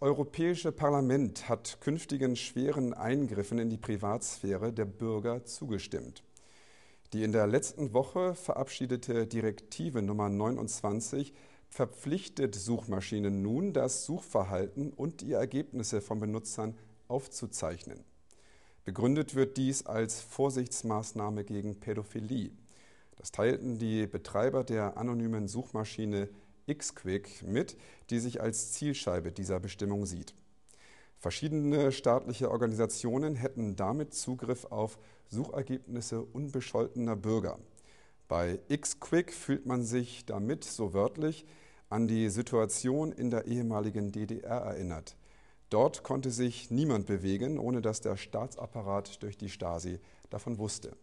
Europäische Parlament hat künftigen schweren Eingriffen in die Privatsphäre der Bürger zugestimmt. Die in der letzten Woche verabschiedete Direktive Nummer 29 verpflichtet Suchmaschinen nun, das Suchverhalten und die Ergebnisse von Benutzern aufzuzeichnen. Begründet wird dies als Vorsichtsmaßnahme gegen Pädophilie. Das teilten die Betreiber der anonymen Suchmaschine X-Quick mit, die sich als Zielscheibe dieser Bestimmung sieht. Verschiedene staatliche Organisationen hätten damit Zugriff auf Suchergebnisse unbescholtener Bürger. Bei X-Quick fühlt man sich damit, so wörtlich, an die Situation in der ehemaligen DDR erinnert. Dort konnte sich niemand bewegen, ohne dass der Staatsapparat durch die Stasi davon wusste.